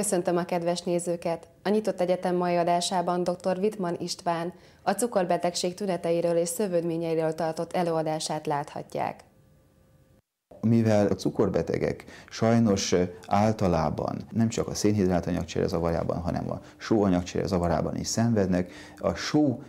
Köszöntöm a kedves nézőket! A Nyitott Egyetem mai adásában dr. Wittmann István a cukorbetegség tüneteiről és szövődményeiről tartott előadását láthatják. Mivel a cukorbetegek sajnos általában nem csak a szénhidrát anyagcsere zavarában, hanem a só anyagcsere zavarában is szenvednek, a só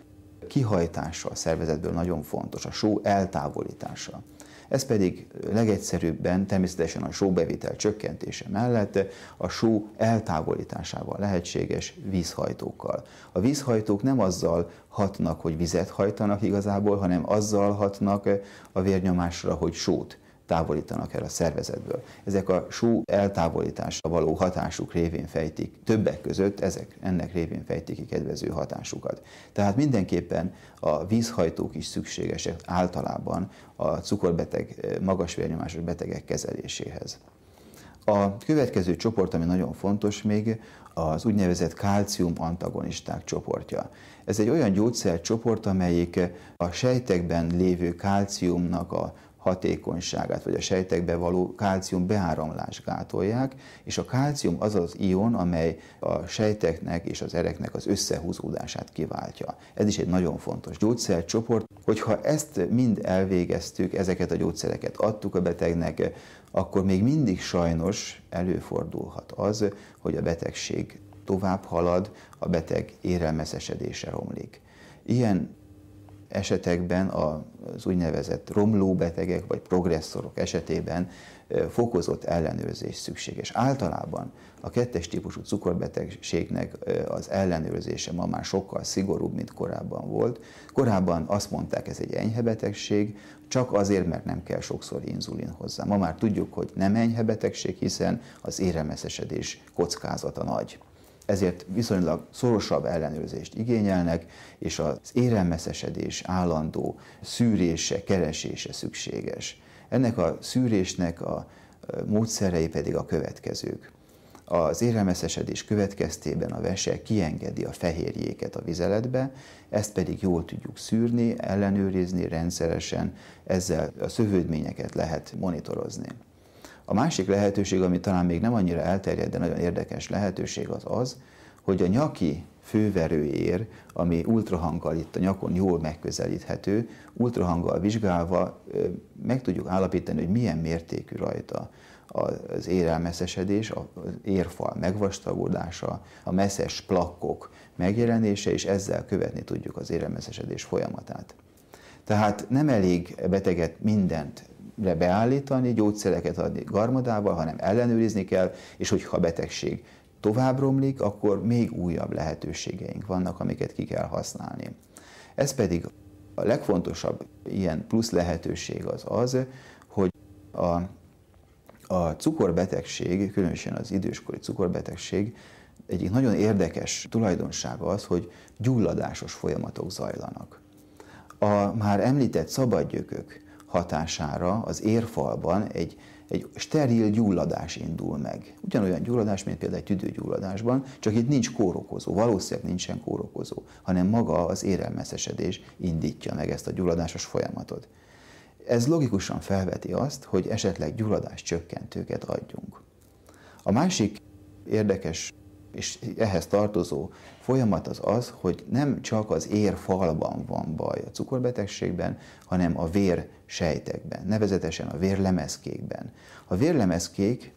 kihajtása a szervezetből nagyon fontos, a só eltávolítása. Ez pedig legegyszerűbben természetesen a sóbevitel csökkentése mellett a só eltávolításával lehetséges vízhajtókkal. A vízhajtók nem azzal hatnak, hogy vizet hajtanak igazából, hanem azzal hatnak a vérnyomásra, hogy sót távolítanak el a szervezetből. Ezek a só eltávolításra való hatásuk révén fejtik, többek között ezek, ennek révén fejtik ki kedvező hatásukat. Tehát mindenképpen a vízhajtók is szükségesek általában a cukorbeteg, magas vérnyomásos betegek kezeléséhez. A következő csoport, ami nagyon fontos még, az úgynevezett kalcium antagonisták csoportja. Ez egy olyan gyógyszercsoport, amelyik a sejtekben lévő kalciumnak a hatékonyságát, vagy a sejtekbe való kálcium beáramlás gátolják, és a kálcium az az ion, amely a sejteknek és az ereknek az összehúzódását kiváltja. Ez is egy nagyon fontos gyógyszercsoport. Hogyha ezt mind elvégeztük, ezeket a gyógyszereket adtuk a betegnek, akkor még mindig sajnos előfordulhat az, hogy a betegség tovább halad, a beteg érelmeszesedése romlik. Ilyen esetekben az úgynevezett romlóbetegek vagy progresszorok esetében fokozott ellenőrzés szükséges. Általában a kettes típusú cukorbetegségnek az ellenőrzése ma már sokkal szigorúbb, mint korábban volt. Korábban azt mondták, ez egy enyhe betegség, csak azért, mert nem kell sokszor inzulin hozzá. Ma már tudjuk, hogy nem enyhe betegség, hiszen az éremeszesedés kockázata nagy ezért viszonylag szorosabb ellenőrzést igényelnek, és az érelmeszesedés állandó szűrése, keresése szükséges. Ennek a szűrésnek a módszerei pedig a következők. Az érelmeszesedés következtében a vese kiengedi a fehérjéket a vizeletbe, ezt pedig jól tudjuk szűrni, ellenőrizni rendszeresen, ezzel a szövődményeket lehet monitorozni. A másik lehetőség, ami talán még nem annyira elterjedt, de nagyon érdekes lehetőség az az, hogy a nyaki főverőér, ami ultrahanggal itt a nyakon jól megközelíthető, ultrahanggal vizsgálva meg tudjuk állapítani, hogy milyen mértékű rajta az érelmeszesedés, az érfal megvastagodása, a messzes plakkok megjelenése, és ezzel követni tudjuk az érelmeszesedés folyamatát. Tehát nem elég beteget mindent beállítani, gyógyszereket adni garmadával, hanem ellenőrizni kell, és hogyha a betegség tovább romlik, akkor még újabb lehetőségeink vannak, amiket ki kell használni. Ez pedig a legfontosabb ilyen plusz lehetőség az az, hogy a, a cukorbetegség, különösen az időskori cukorbetegség egyik nagyon érdekes tulajdonsága az, hogy gyulladásos folyamatok zajlanak. A már említett szabadgyökök, hatására az érfalban egy, egy steril gyulladás indul meg. Ugyanolyan gyulladás, mint például egy tüdőgyulladásban, csak itt nincs kórokozó, valószínűleg nincsen kórokozó, hanem maga az érelmeszesedés indítja meg ezt a gyulladásos folyamatot. Ez logikusan felveti azt, hogy esetleg gyulladás csökkentőket adjunk. A másik érdekes és ehhez tartozó folyamat az az, hogy nem csak az érfalban van baj a cukorbetegségben, hanem a vér sejtekben, nevezetesen a vérlemezkékben. A vérlemezkék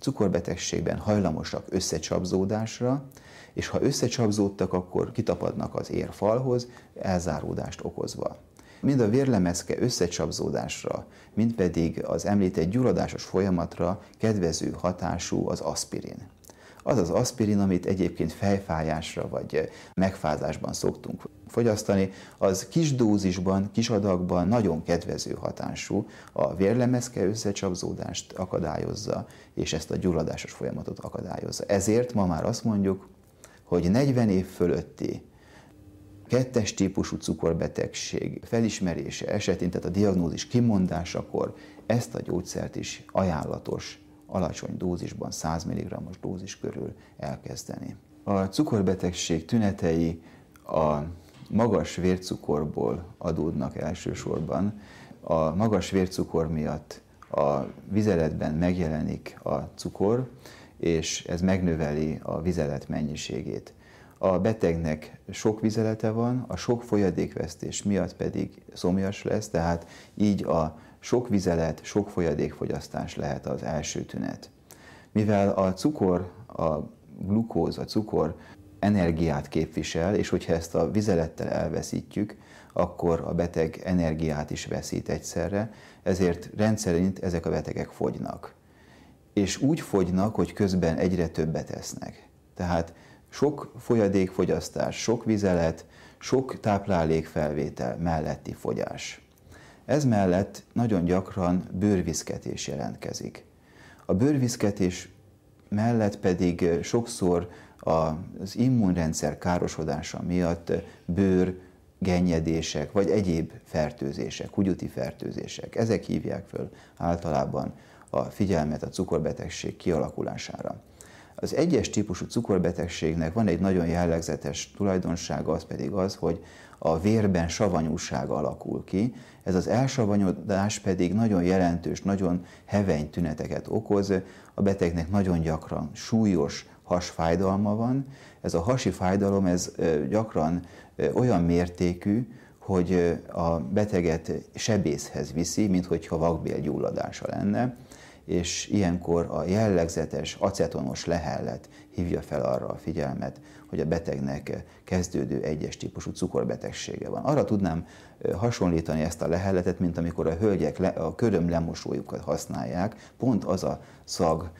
cukorbetegségben hajlamosak összecsapzódásra, és ha összecsapzódtak, akkor kitapadnak az érfalhoz, elzáródást okozva. Mind a vérlemezke összecsapzódásra, mind pedig az említett gyulladásos folyamatra kedvező hatású az aspirin az az aspirin, amit egyébként fejfájásra vagy megfázásban szoktunk fogyasztani, az kis dózisban, kis adagban nagyon kedvező hatású, a vérlemezke összecsapzódást akadályozza, és ezt a gyulladásos folyamatot akadályozza. Ezért ma már azt mondjuk, hogy 40 év fölötti kettes típusú cukorbetegség felismerése esetén, tehát a diagnózis kimondásakor ezt a gyógyszert is ajánlatos alacsony dózisban, 100 mg-os dózis körül elkezdeni. A cukorbetegség tünetei a magas vércukorból adódnak elsősorban. A magas vércukor miatt a vizeletben megjelenik a cukor, és ez megnöveli a vizelet mennyiségét. A betegnek sok vizelete van, a sok folyadékvesztés miatt pedig szomjas lesz, tehát így a sok vizelet, sok folyadékfogyasztás lehet az első tünet. Mivel a cukor, a glukóz, a cukor energiát képvisel, és hogyha ezt a vizelettel elveszítjük, akkor a beteg energiát is veszít egyszerre, ezért rendszerint ezek a betegek fogynak. És úgy fogynak, hogy közben egyre többet esznek. Tehát sok folyadékfogyasztás, sok vizelet, sok táplálékfelvétel melletti fogyás. Ez mellett nagyon gyakran bőrviszketés jelentkezik. A bőrviszketés mellett pedig sokszor az immunrendszer károsodása miatt bőr genyedések, vagy egyéb fertőzések, húgyuti fertőzések. Ezek hívják föl általában a figyelmet a cukorbetegség kialakulására. Az egyes típusú cukorbetegségnek van egy nagyon jellegzetes tulajdonsága, az pedig az, hogy a vérben savanyúság alakul ki, ez az elsavanyodás pedig nagyon jelentős, nagyon heveny tüneteket okoz, a betegnek nagyon gyakran súlyos hasfájdalma van, ez a hasi fájdalom ez gyakran olyan mértékű, hogy a beteget sebészhez viszi, mint hogyha vakbélgyulladása lenne, és ilyenkor a jellegzetes acetonos lehellet hívja fel arra a figyelmet, hogy a betegnek kezdődő egyes típusú cukorbetegsége van. Arra tudnám hasonlítani ezt a leheletet, mint amikor a hölgyek a köröm lemosójukat használják, pont az a szag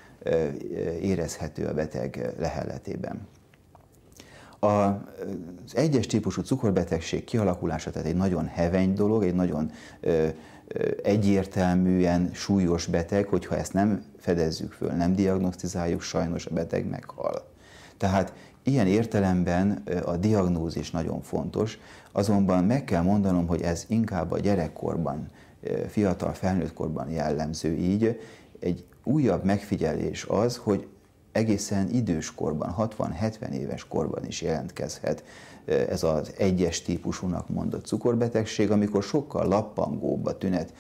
érezhető a beteg leheletében. Az egyes típusú cukorbetegség kialakulása, tehát egy nagyon heveny dolog, egy nagyon egyértelműen súlyos beteg, hogyha ezt nem fedezzük föl, nem diagnosztizáljuk, sajnos a beteg meghal. Tehát Ilyen értelemben a diagnózis nagyon fontos, azonban meg kell mondanom, hogy ez inkább a gyerekkorban, fiatal felnőttkorban jellemző így. Egy újabb megfigyelés az, hogy egészen időskorban, 60-70 éves korban is jelentkezhet ez az egyes típusúnak mondott cukorbetegség, amikor sokkal lappangóbb a tünet,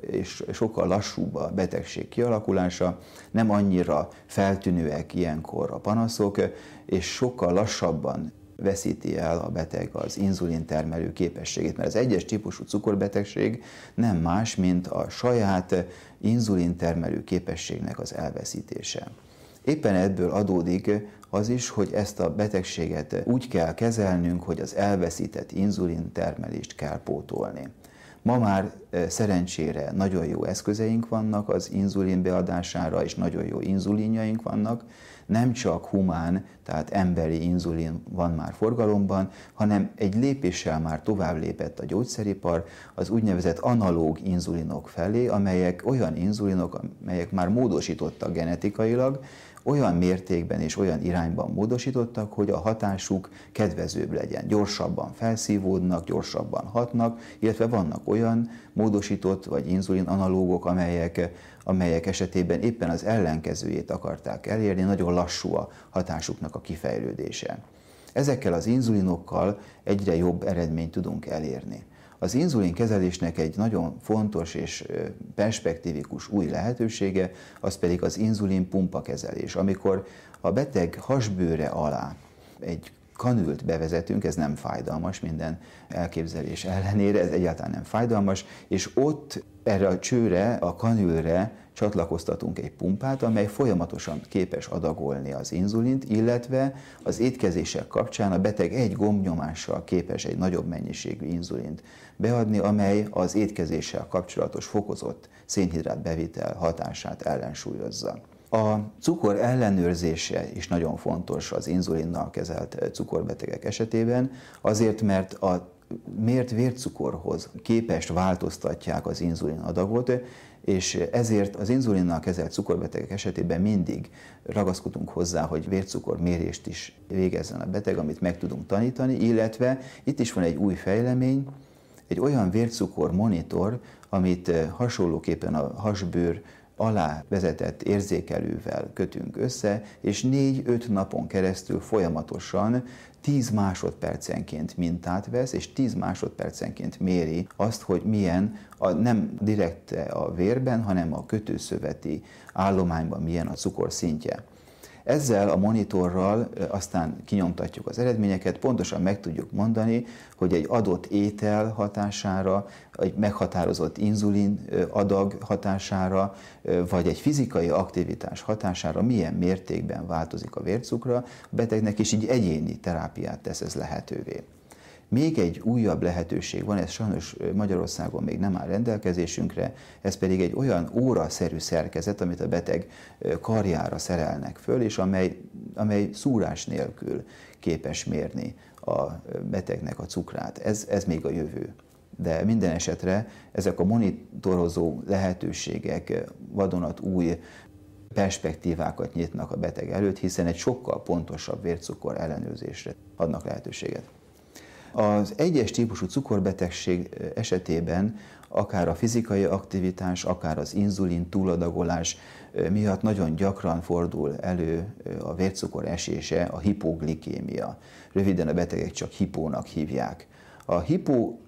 és sokkal lassúbb a betegség kialakulása, nem annyira feltűnőek ilyenkor a panaszok, és sokkal lassabban veszíti el a beteg az inzulin termelő képességét, mert az egyes típusú cukorbetegség nem más, mint a saját inzulin termelő képességnek az elveszítése. Éppen ebből adódik az is, hogy ezt a betegséget úgy kell kezelnünk, hogy az elveszített inzulin termelést kell pótolni. Ma már e, szerencsére nagyon jó eszközeink vannak az inzulin beadására, és nagyon jó inzulinjaink vannak. Nem csak humán, tehát emberi inzulin van már forgalomban, hanem egy lépéssel már tovább lépett a gyógyszeripar az úgynevezett analóg inzulinok felé, amelyek olyan inzulinok, amelyek már módosítottak genetikailag, olyan mértékben és olyan irányban módosítottak, hogy a hatásuk kedvezőbb legyen. Gyorsabban felszívódnak, gyorsabban hatnak, illetve vannak olyan módosított vagy inzulin analógok, amelyek, amelyek esetében éppen az ellenkezőjét akarták elérni, nagyon lassú a hatásuknak a kifejlődése. Ezekkel az inzulinokkal egyre jobb eredményt tudunk elérni. Az inzulin kezelésnek egy nagyon fontos és perspektívikus új lehetősége, az pedig az inzulin pumpa kezelés. Amikor a beteg hasbőre alá egy kanült bevezetünk, ez nem fájdalmas minden elképzelés ellenére, ez egyáltalán nem fájdalmas, és ott erre a csőre, a kanülre csatlakoztatunk egy pumpát, amely folyamatosan képes adagolni az inzulint, illetve az étkezések kapcsán a beteg egy gombnyomással képes egy nagyobb mennyiségű inzulint beadni, amely az étkezéssel kapcsolatos fokozott szénhidrát bevitel hatását ellensúlyozza. A cukor ellenőrzése is nagyon fontos az inzulinnal kezelt eh, cukorbetegek esetében, azért mert a mért vércukorhoz képest változtatják az inzulin adagot, és ezért az inzulinnal kezelt cukorbetegek esetében mindig ragaszkodunk hozzá, hogy vércukormérést is végezzen a beteg, amit meg tudunk tanítani, illetve itt is van egy új fejlemény, egy olyan vércukor monitor, amit eh, hasonlóképpen a hasbőr alá vezetett érzékelővel kötünk össze, és 4-5 napon keresztül folyamatosan 10 másodpercenként mintát vesz, és 10 másodpercenként méri azt, hogy milyen a, nem direkt a vérben, hanem a kötőszöveti állományban milyen a cukor szintje. Ezzel a monitorral aztán kinyomtatjuk az eredményeket, pontosan meg tudjuk mondani, hogy egy adott étel hatására, egy meghatározott inzulin adag hatására, vagy egy fizikai aktivitás hatására milyen mértékben változik a vércukra, a betegnek is így egyéni terápiát tesz ez lehetővé. Még egy újabb lehetőség van, ez sajnos Magyarországon még nem áll rendelkezésünkre, ez pedig egy olyan óraszerű szerkezet, amit a beteg karjára szerelnek föl, és amely, amely szúrás nélkül képes mérni a betegnek a cukrát. Ez, ez még a jövő de minden esetre ezek a monitorozó lehetőségek vadonat új perspektívákat nyitnak a beteg előtt, hiszen egy sokkal pontosabb vércukor ellenőrzésre adnak lehetőséget. Az egyes típusú cukorbetegség esetében akár a fizikai aktivitás, akár az inzulin túladagolás miatt nagyon gyakran fordul elő a vércukor esése, a hipoglikémia. Röviden a betegek csak hipónak hívják. A hipó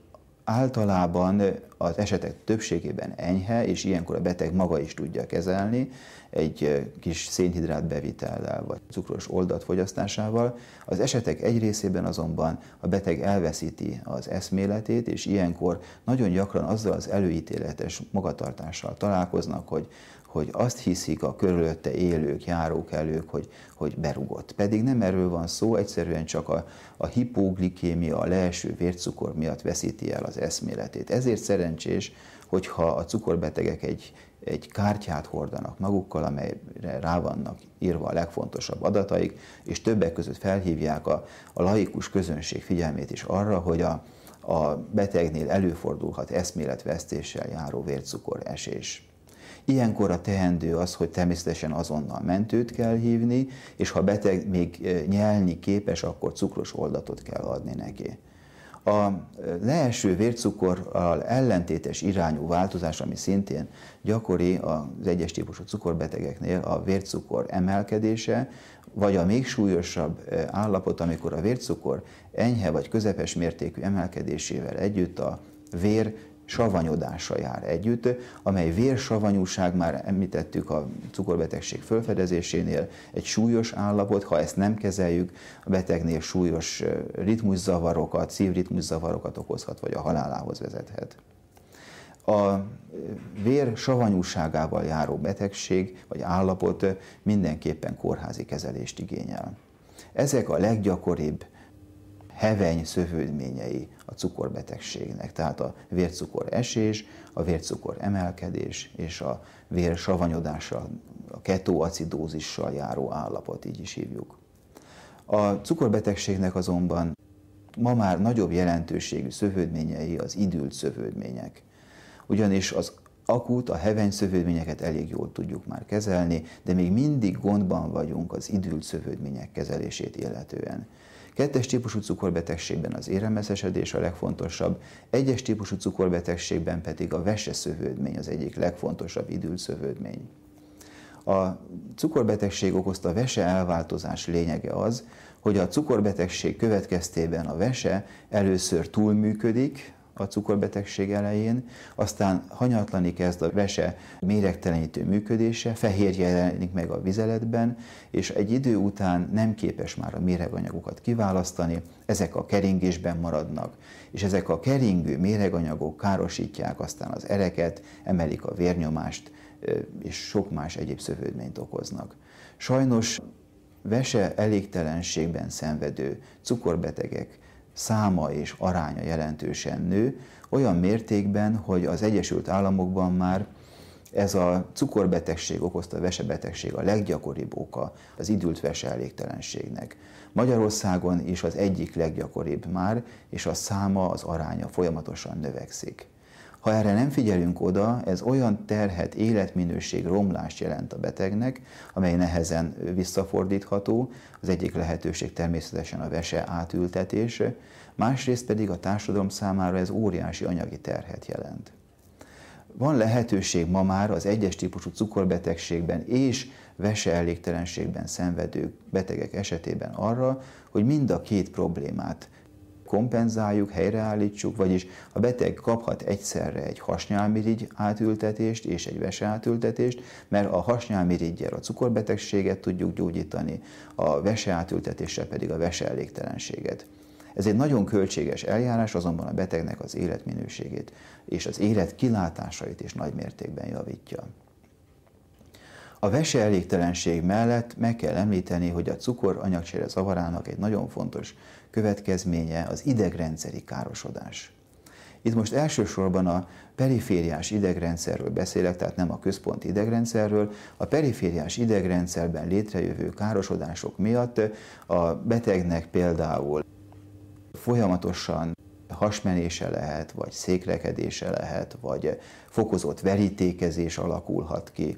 általában az esetek többségében enyhe, és ilyenkor a beteg maga is tudja kezelni egy kis szénhidrát bevitellel vagy cukros oldat fogyasztásával. Az esetek egy részében azonban a beteg elveszíti az eszméletét, és ilyenkor nagyon gyakran azzal az előítéletes magatartással találkoznak, hogy hogy azt hiszik a körülötte élők, járók, elők, hogy, hogy berugott. Pedig nem erről van szó, egyszerűen csak a, a hipoglikémia, a leeső vércukor miatt veszíti el az eszméletét. Ezért szerencsés szerencsés, hogyha a cukorbetegek egy, egy kártyát hordanak magukkal, amelyre rá vannak írva a legfontosabb adataik, és többek között felhívják a, a laikus közönség figyelmét is arra, hogy a, a betegnél előfordulhat eszméletvesztéssel járó vércukor esés. Ilyenkor a teendő az, hogy természetesen azonnal mentőt kell hívni, és ha beteg még eh, nyelni képes, akkor cukros oldatot kell adni neki. A eh, leeső vércukorral ellentétes irányú változás, ami szintén gyakori az egyes típusú cukorbetegeknél, a vércukor emelkedése, vagy a még súlyosabb eh, állapot, amikor a vércukor enyhe vagy közepes mértékű emelkedésével együtt a vér savanyodása jár együtt, amely vérsavanyúság, már említettük a cukorbetegség fölfedezésénél, egy súlyos állapot, ha ezt nem kezeljük, a betegnél súlyos ritmuszavarokat, szívritmuszavarokat okozhat, vagy a halálához vezethet a vér savanyúságával járó betegség vagy állapot mindenképpen kórházi kezelést igényel. Ezek a leggyakoribb heveny szövődményei a cukorbetegségnek, tehát a vércukor esés, a vércukor emelkedés és a vér savanyodása, a ketoacidózissal járó állapot, így is hívjuk. A cukorbetegségnek azonban ma már nagyobb jelentőségű szövődményei az idült szövődmények. Ugyanis az akut, a heveny szövődményeket elég jól tudjuk már kezelni, de még mindig gondban vagyunk az idült szövődmények kezelését illetően. Kettes típusú cukorbetegségben az éremeszesedés a legfontosabb, egyes típusú cukorbetegségben pedig a vese szövődmény az egyik legfontosabb idülszövődmény. A cukorbetegség okozta vese elváltozás lényege az, hogy a cukorbetegség következtében a vese először túlműködik, a cukorbetegség elején, aztán hanyatlani kezd a vese méregtelenítő működése, fehér jelenik meg a vizeletben, és egy idő után nem képes már a méreganyagokat kiválasztani, ezek a keringésben maradnak, és ezek a keringő méreganyagok károsítják aztán az ereket, emelik a vérnyomást, és sok más egyéb szövődményt okoznak. Sajnos vese elégtelenségben szenvedő cukorbetegek száma és aránya jelentősen nő, olyan mértékben, hogy az Egyesült Államokban már ez a cukorbetegség okozta vesebetegség a leggyakoribb oka az idült vese elégtelenségnek. Magyarországon is az egyik leggyakoribb már, és a száma, az aránya folyamatosan növekszik. Ha erre nem figyelünk oda, ez olyan terhet, életminőség romlást jelent a betegnek, amely nehezen visszafordítható. Az egyik lehetőség természetesen a vese átültetése, másrészt pedig a társadalom számára ez óriási anyagi terhet jelent. Van lehetőség ma már az egyes típusú cukorbetegségben és vese elégtelenségben szenvedő betegek esetében arra, hogy mind a két problémát kompenzáljuk, helyreállítsuk, vagyis a beteg kaphat egyszerre egy hasnyálmirigy átültetést és egy vese átültetést, mert a hasnyálmirigyel a cukorbetegséget tudjuk gyógyítani, a vese átültetéssel pedig a vese elégtelenséget. Ez egy nagyon költséges eljárás, azonban a betegnek az életminőségét és az élet kilátásait is nagy mértékben javítja. A vese elégtelenség mellett meg kell említeni, hogy a cukor anyagcsere zavarának egy nagyon fontos következménye az idegrendszeri károsodás. Itt most elsősorban a perifériás idegrendszerről beszélek, tehát nem a központi idegrendszerről. A perifériás idegrendszerben létrejövő károsodások miatt a betegnek például folyamatosan hasmenése lehet, vagy székrekedése lehet, vagy fokozott verítékezés alakulhat ki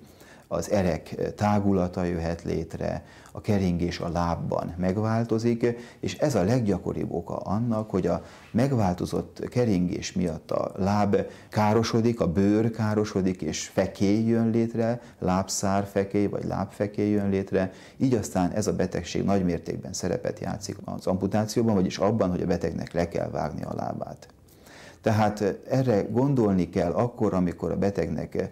az erek tágulata jöhet létre, a keringés a lábban megváltozik, és ez a leggyakoribb oka annak, hogy a megváltozott keringés miatt a láb károsodik, a bőr károsodik, és fekély jön létre, fekély, vagy lábfekély jön létre, így aztán ez a betegség nagy mértékben szerepet játszik az amputációban, vagyis abban, hogy a betegnek le kell vágni a lábát. Tehát erre gondolni kell akkor, amikor a betegnek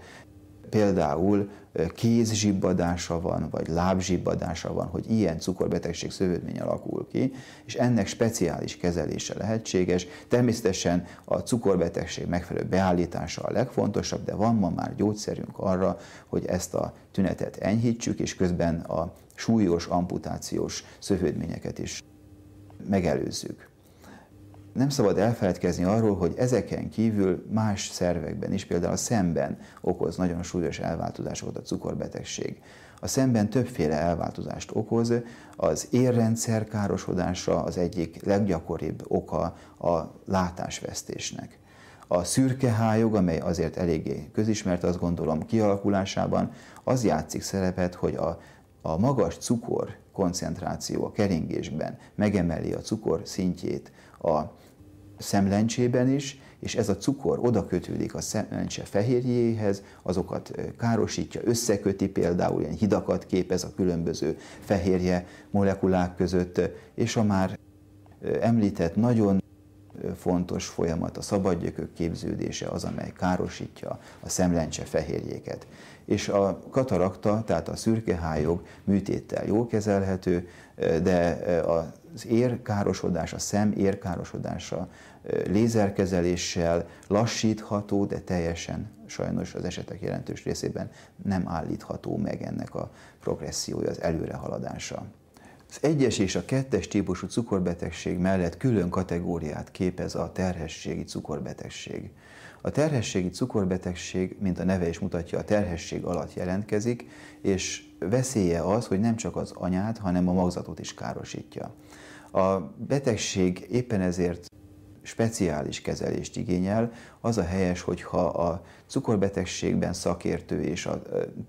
például kézzsibbadása van, vagy lábzsibbadása van, hogy ilyen cukorbetegség szövődmény alakul ki, és ennek speciális kezelése lehetséges. Természetesen a cukorbetegség megfelelő beállítása a legfontosabb, de van ma már gyógyszerünk arra, hogy ezt a tünetet enyhítsük, és közben a súlyos amputációs szövődményeket is megelőzzük nem szabad elfeledkezni arról, hogy ezeken kívül más szervekben is, például a szemben okoz nagyon súlyos elváltozásokat a cukorbetegség. A szemben többféle elváltozást okoz, az érrendszer károsodása az egyik leggyakoribb oka a látásvesztésnek. A szürkehályog, amely azért eléggé közismert, azt gondolom kialakulásában, az játszik szerepet, hogy a a magas cukor koncentráció a keringésben megemeli a cukor szintjét a szemlencsében is, és ez a cukor oda kötődik a szemlencse fehérjéhez, azokat károsítja, összeköti például, ilyen hidakat képez a különböző fehérje molekulák között, és a már említett nagyon fontos folyamat, a szabadgyökök képződése az, amely károsítja a szemlencse fehérjéket. És a katarakta, tehát a szürkehályog műtéttel jól kezelhető, de e, az érkárosodás, a szem érkárosodása e, lézerkezeléssel lassítható, de teljesen sajnos az esetek jelentős részében nem állítható meg ennek a progressziója, az előrehaladása. Az egyes és a kettes típusú cukorbetegség mellett külön kategóriát képez a terhességi cukorbetegség. A terhességi cukorbetegség, mint a neve is mutatja, a terhesség alatt jelentkezik, és veszélye az, hogy nem csak az anyát, hanem a magzatot is károsítja. A betegség éppen ezért speciális kezelést igényel, az a helyes, hogyha a cukorbetegségben szakértő és a,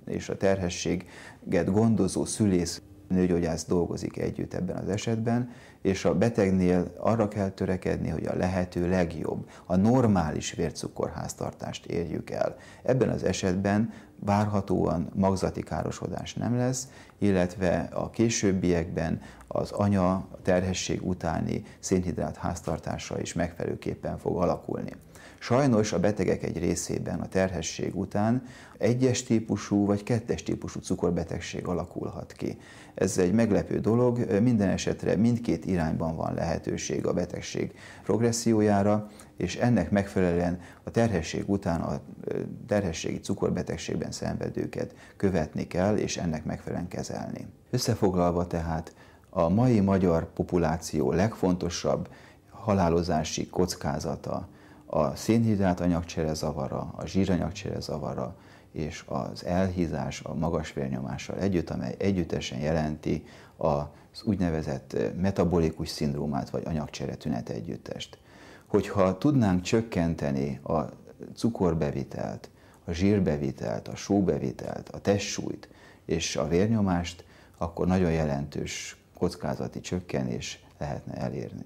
és a terhességet gondozó szülész nőgyógyász dolgozik együtt ebben az esetben, és a betegnél arra kell törekedni, hogy a lehető legjobb, a normális vércukorháztartást érjük el. Ebben az esetben várhatóan magzati károsodás nem lesz, illetve a későbbiekben az anya terhesség utáni szénhidrát háztartása is megfelelőképpen fog alakulni. Sajnos a betegek egy részében a terhesség után egyes típusú vagy kettes típusú cukorbetegség alakulhat ki. Ez egy meglepő dolog, minden esetre mindkét irányban van lehetőség a betegség progressziójára, és ennek megfelelően a terhesség után a terhességi cukorbetegségben szenvedőket követni kell, és ennek megfelelően kezelni. Összefoglalva tehát a mai magyar populáció legfontosabb halálozási kockázata a szénhidrát anyagcsere zavara, a zsíranyagcsere zavara és az elhízás a magas vérnyomással együtt, amely együttesen jelenti az úgynevezett eh, metabolikus szindrómát vagy anyagcsere tünet együttest. Hogyha tudnánk csökkenteni a cukorbevitelt, a zsírbevitelt, a sóbevitelt, a testsúlyt és a vérnyomást, akkor nagyon jelentős kockázati csökkenés lehetne elérni.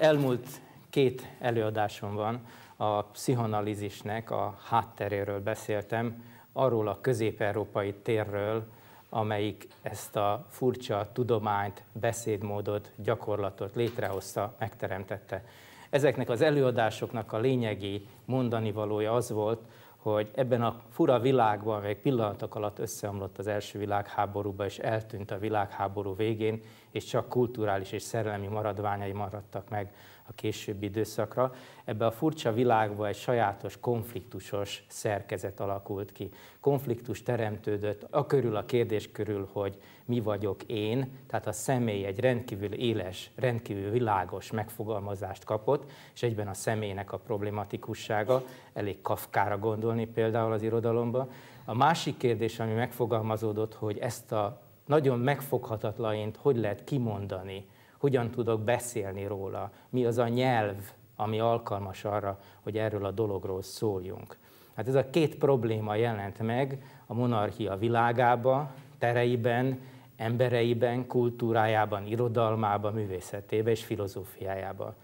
Elmúlt két előadásom van a pszichoanalízisnek a hátteréről beszéltem, arról a közép-európai térről, amelyik ezt a furcsa tudományt, beszédmódot, gyakorlatot létrehozta, megteremtette. Ezeknek az előadásoknak a lényegi mondani valója az volt, hogy ebben a fura világban, még pillanatok alatt összeomlott az első világháborúba, és eltűnt a világháború végén, és csak kulturális és szerelmi maradványai maradtak meg a későbbi időszakra, ebbe a furcsa világba egy sajátos konfliktusos szerkezet alakult ki. Konfliktus teremtődött a körül, a kérdés körül, hogy mi vagyok én, tehát a személy egy rendkívül éles, rendkívül világos megfogalmazást kapott, és egyben a személynek a problematikussága, elég kafkára gondolni például az irodalomba. A másik kérdés, ami megfogalmazódott, hogy ezt a nagyon megfoghatatlaint hogy lehet kimondani, hogyan tudok beszélni róla, mi az a nyelv, ami alkalmas arra, hogy erről a dologról szóljunk. Hát ez a két probléma jelent meg a monarchia világába, tereiben, embereiben, kultúrájában, irodalmában, művészetében és filozófiájában.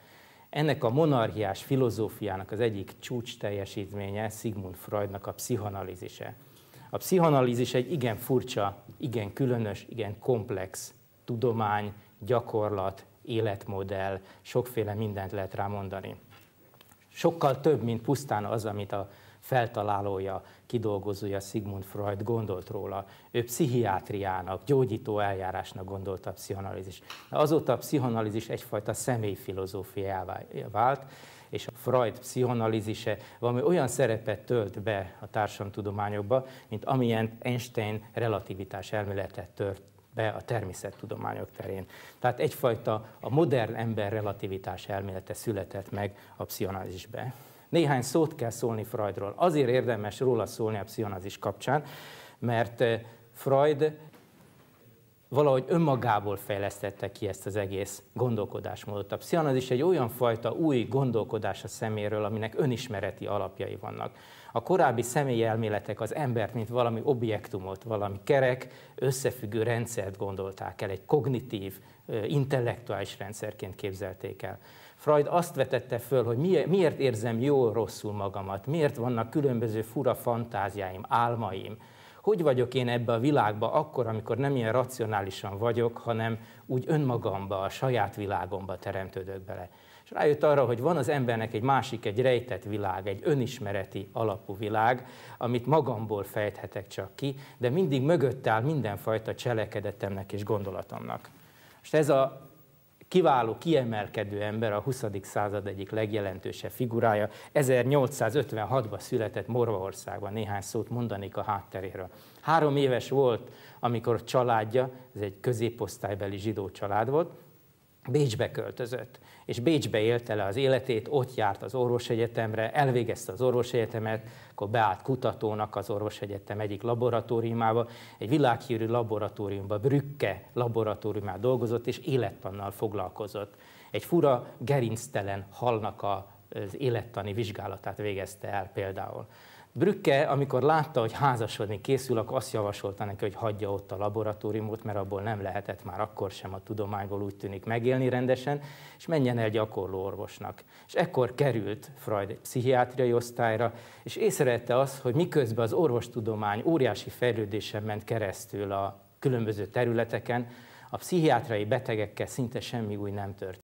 Ennek a monarchiás filozófiának az egyik csúcs teljesítménye Sigmund Freudnak a pszichanalízise. A pszichanalízis egy igen furcsa, igen különös, igen komplex tudomány, gyakorlat, életmodell, sokféle mindent lehet rá mondani. Sokkal több, mint pusztán az, amit a feltalálója, kidolgozója Sigmund Freud gondolt róla. Ő pszichiátriának, gyógyító eljárásnak gondolta a pszichonalizis. De azóta a pszichonalizis egyfajta személyfilozófiává vált, és a Freud pszichonalizise valami olyan szerepet tölt be a társadalomtudományokba, mint amilyen Einstein relativitás elméletet tört be a természettudományok terén. Tehát egyfajta a modern ember relativitás elmélete született meg a pszichonázisbe. Néhány szót kell szólni Freudról. Azért érdemes róla szólni a pszichonázis kapcsán, mert eh, Freud valahogy önmagából fejlesztette ki ezt az egész gondolkodásmódot. A pszichonázis egy olyan fajta új gondolkodás a szeméről, aminek önismereti alapjai vannak. A korábbi személyelméletek az embert, mint valami objektumot, valami kerek, összefüggő rendszert gondolták el, egy kognitív, intellektuális rendszerként képzelték el. Freud azt vetette föl, hogy miért érzem jól rosszul magamat, miért vannak különböző fura fantáziáim, álmaim, hogy vagyok én ebbe a világba akkor, amikor nem ilyen racionálisan vagyok, hanem úgy önmagamba, a saját világomba teremtődök bele. És rájött arra, hogy van az embernek egy másik, egy rejtett világ, egy önismereti alapú világ, amit magamból fejthetek csak ki, de mindig mögött áll mindenfajta cselekedetemnek és gondolatomnak. És ez a kiváló, kiemelkedő ember, a 20. század egyik legjelentősebb figurája. 1856-ban született Morvaországban, néhány szót mondanék a hátteréről. Három éves volt, amikor a családja, ez egy középosztálybeli zsidó család volt, Bécsbe költözött, és Bécsbe élte le az életét, ott járt az orvosegyetemre, elvégezte az orvosegyetemet, akkor beállt kutatónak az orvosegyetem egyik laboratóriumába, egy világhírű laboratóriumba, Brücke laboratóriumában dolgozott, és élettannal foglalkozott. Egy fura, gerinctelen halnak az élettani vizsgálatát végezte el például. Brücke, amikor látta, hogy házasodni készül, akkor azt javasolta neki, hogy hagyja ott a laboratóriumot, mert abból nem lehetett már akkor sem a tudományból úgy tűnik megélni rendesen, és menjen el gyakorló orvosnak. És ekkor került Freud pszichiátriai osztályra, és észrevette azt, hogy miközben az orvostudomány óriási fejlődésen ment keresztül a különböző területeken, a pszichiátriai betegekkel szinte semmi új nem történt.